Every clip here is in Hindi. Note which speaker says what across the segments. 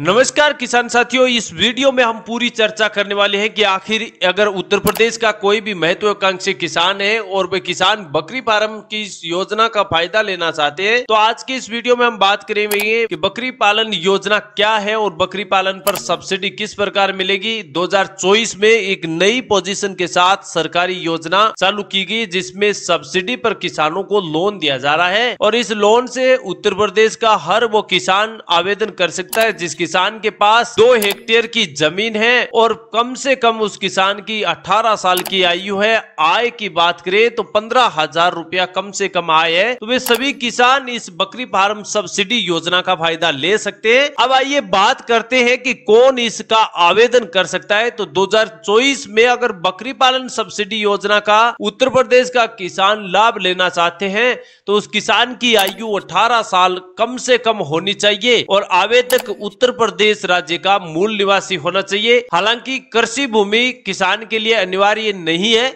Speaker 1: नमस्कार किसान साथियों इस वीडियो में हम पूरी चर्चा करने वाले हैं कि आखिर अगर उत्तर प्रदेश का कोई भी महत्वाकांक्षी किसान है और वे किसान बकरी फार्म की इस योजना का फायदा लेना चाहते हैं तो आज की इस वीडियो में हम बात करेंगे कि बकरी पालन योजना क्या है और बकरी पालन पर सब्सिडी किस प्रकार मिलेगी दो में एक नई पोजिशन के साथ सरकारी योजना चालू की गई जिसमे सब्सिडी पर किसानों को लोन दिया जा रहा है और इस लोन से उत्तर प्रदेश का हर वो किसान आवेदन कर सकता है जिसकी किसान के पास दो हेक्टेयर की जमीन है और कम से कम उस किसान की 18 साल की आयु है आय की बात करें तो पंद्रह हजार रुपया कम से कम आय है तो वे सभी किसान इस बकरी फार्म सब्सिडी योजना का फायदा ले सकते हैं अब आइए बात करते हैं कि कौन इसका आवेदन कर सकता है तो 2024 में अगर बकरी पालन सब्सिडी योजना का उत्तर प्रदेश का किसान लाभ लेना चाहते हैं तो उस किसान की आयु 18 साल कम से कम होनी चाहिए और आवेदक उत्तर प्रदेश राज्य का मूल निवासी होना चाहिए हालांकि कृषि भूमि किसान के लिए अनिवार्य नहीं है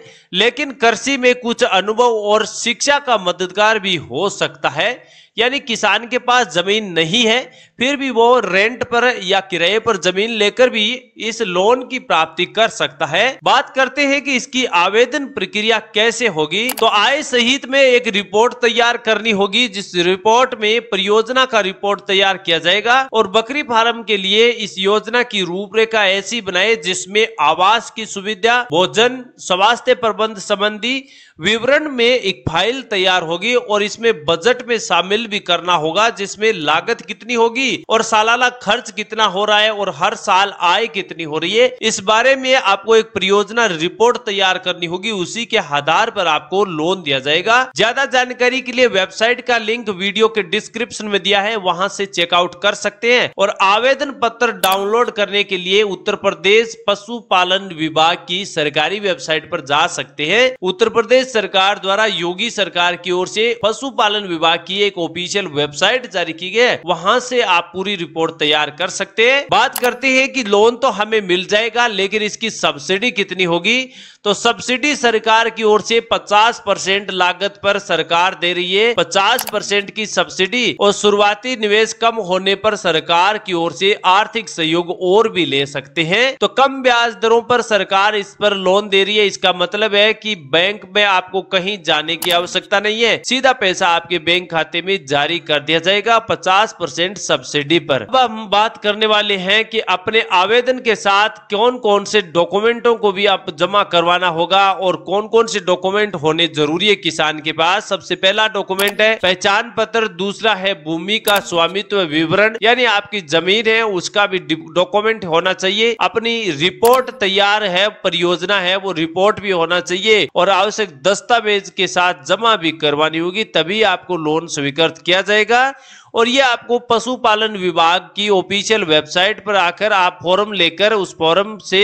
Speaker 1: लेकिन कृषि में कुछ अनुभव और शिक्षा का मददगार भी हो सकता है यानी किसान के पास जमीन नहीं है फिर भी वो रेंट पर या किराए पर जमीन लेकर भी इस लोन की प्राप्ति कर सकता है बात करते हैं कि इसकी आवेदन प्रक्रिया कैसे होगी तो आय सहित में एक रिपोर्ट तैयार करनी होगी जिस रिपोर्ट में परियोजना का रिपोर्ट तैयार किया जाएगा और बकरी फार्म के लिए इस योजना की रूपरेखा ऐसी बनाए जिसमे आवास की सुविधा भोजन स्वास्थ्य प्रबंध संबंधी विवरण में एक फाइल तैयार होगी और इसमें बजट में शामिल बिल भी करना होगा जिसमें लागत कितनी होगी और सालाना खर्च कितना हो रहा है और हर साल आय कितनी हो रही है इस बारे में आपको एक परियोजना रिपोर्ट तैयार करनी होगी उसी के आधार पर आपको लोन दिया जाएगा ज्यादा जानकारी के लिए वेबसाइट का लिंक वीडियो के डिस्क्रिप्शन में दिया है वहाँ से चेकआउट कर सकते हैं और आवेदन पत्र डाउनलोड करने के लिए उत्तर प्रदेश पशुपालन विभाग की सरकारी वेबसाइट पर जा सकते हैं उत्तर प्रदेश सरकार द्वारा योगी सरकार की ओर से पशुपालन विभाग की एक ऑफिशियल वेबसाइट जारी की गई है वहाँ से आप पूरी रिपोर्ट तैयार कर सकते हैं बात करते हैं कि लोन तो हमें मिल जाएगा लेकिन इसकी सब्सिडी कितनी होगी तो सब्सिडी सरकार की ओर से 50 परसेंट लागत पर सरकार दे रही है 50 परसेंट की सब्सिडी और शुरुआती निवेश कम होने पर सरकार की ओर से आर्थिक सहयोग और भी ले सकते हैं तो कम ब्याज दरों पर सरकार इस पर लोन दे रही है इसका मतलब है कि बैंक में आपको कहीं जाने की आवश्यकता नहीं है सीधा पैसा आपके बैंक खाते में जारी कर दिया जाएगा 50 परसेंट सब्सिडी पर अब हम बात करने वाले हैं कि अपने आवेदन के साथ कौन कौन से डॉक्यूमेंटों को भी आप जमा करवाना होगा और कौन कौन से डॉक्यूमेंट होने जरूरी है किसान के पास सबसे पहला डॉक्यूमेंट है पहचान पत्र दूसरा है भूमि का स्वामित्व विवरण यानी आपकी जमीन है उसका भी डॉक्यूमेंट होना चाहिए अपनी रिपोर्ट तैयार है परियोजना है वो रिपोर्ट भी होना चाहिए और आवश्यक दस्तावेज के साथ जमा भी करवानी होगी तभी आपको लोन स्वीकार उपलब्ध किया जाएगा और ये आपको पशुपालन विभाग की ऑफिशियल वेबसाइट पर आकर आप फॉर्म लेकर उस फॉर्म से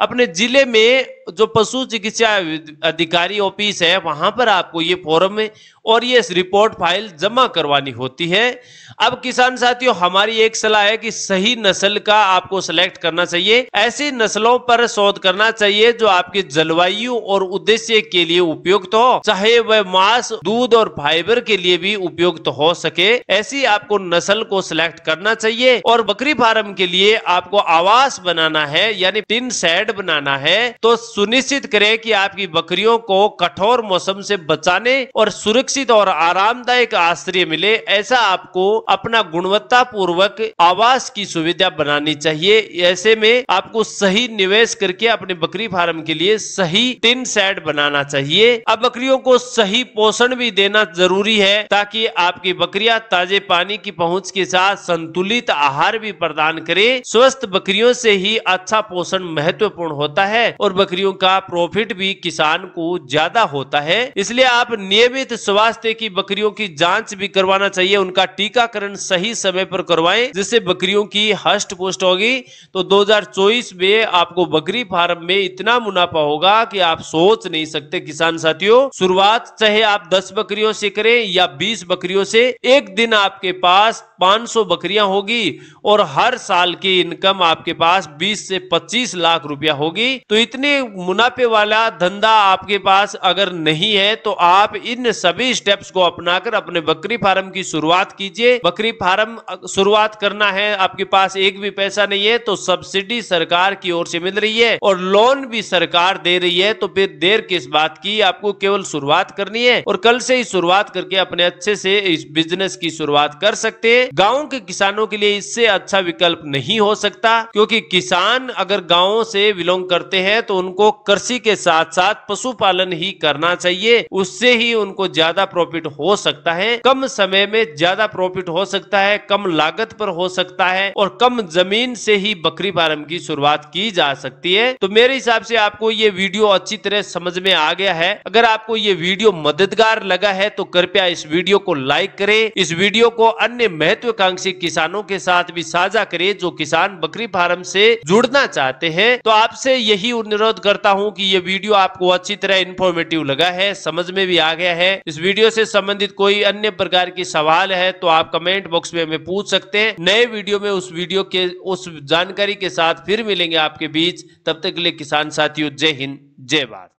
Speaker 1: अपने जिले में जो पशु चिकित्सा अधिकारी ऑफिस है वहां पर आपको ये फॉर्म और ये रिपोर्ट फाइल जमा करवानी होती है अब किसान साथियों हमारी एक सलाह है कि सही नस्ल का आपको सिलेक्ट करना चाहिए ऐसी नस्लों पर शोध करना चाहिए जो आपकी जलवायु और उद्देश्य के लिए उपयुक्त हो चाहे वह मांस दूध और फाइबर के लिए भी उपयुक्त हो सके ऐसी आपको नस्ल को सिलेक्ट करना चाहिए और बकरी फार्म के लिए आपको आवास बनाना है यानी टिन सेट शेड बनाना है तो सुनिश्चित करें कि आपकी बकरियों को कठोर मौसम से बचाने और सुरक्षित और आरामदायक आश्रय मिले ऐसा आपको अपना गुणवत्ता पूर्वक आवास की सुविधा बनानी चाहिए ऐसे में आपको सही निवेश करके अपने बकरी फार्म के लिए सही टिन सेट बनाना चाहिए अब बकरियों को सही पोषण भी देना जरूरी है ताकि आपकी बकरियां ताजे पानी की पहुंच के साथ संतुलित आहार भी प्रदान करे स्वस्थ बकरियों से ही अच्छा पोषण महत्वपूर्ण महत्वपूर्ण होता है और बकरियों का प्रॉफिट भी किसान को ज्यादा होता है इसलिए आप नियमित स्वास्थ्य की बकरियों की जांच भी करवाना चाहिए उनका टीकाकरण सही समय पर करवाएं जिससे बकरियों की हष्ट पुष्ट होगी तो दो में आपको बकरी फार्म में इतना मुनाफा होगा की आप सोच नहीं सकते किसान साथियों शुरुआत चाहे आप दस बकरियों से करें या बीस बकरियों से एक दिन आपके पास 500 बकरियां होगी और हर साल की इनकम आपके पास 20 से 25 लाख रुपया रुपया होगी तो इतने मुनाफे वाला धंधा आपके पास अगर नहीं है तो आप इन सभी स्टेप्स को अपनाकर अपने बकरी फार्म की शुरुआत कीजिए बकरी फार्म शुरुआत करना है आपके पास एक भी पैसा नहीं है तो सब्सिडी सरकार की ओर से मिल रही है और लोन भी सरकार दे रही है तो फिर देर किस बात की आपको केवल शुरुआत करनी है और कल से ही शुरुआत करके अपने अच्छे से इस बिजनेस की शुरुआत कर सकते हैं गाँव के किसानों के लिए इससे अच्छा विकल्प नहीं हो सकता क्योंकि किसान अगर गाँव से बिलोंग करते हैं तो उनको कृषि के साथ साथ पशुपालन ही करना चाहिए उससे ही उनको ज्यादा प्रॉफिट हो सकता है कम समय में ज्यादा प्रॉफिट हो सकता है कम लागत पर हो सकता है और कम जमीन से ही बकरी फार्म की शुरुआत की जा सकती है तो मेरे हिसाब से आपको ये वीडियो अच्छी तरह समझ में आ गया है अगर आपको ये वीडियो मददगार लगा है तो कृपया इस वीडियो को लाइक करें इस वीडियो को अन्य महत्वाकांक्षी किसानों के साथ भी साझा करें जो किसान बकरी फार्म से जुड़ना चाहते हैं तो आप आपसे यही अनुरोध करता हूं कि ये वीडियो आपको अच्छी तरह इन्फॉर्मेटिव लगा है समझ में भी आ गया है इस वीडियो से संबंधित कोई अन्य प्रकार की सवाल है तो आप कमेंट बॉक्स में हमें पूछ सकते हैं नए वीडियो में उस वीडियो के उस जानकारी के साथ फिर मिलेंगे आपके बीच तब तक के लिए किसान साथियों जय हिंद जय भारत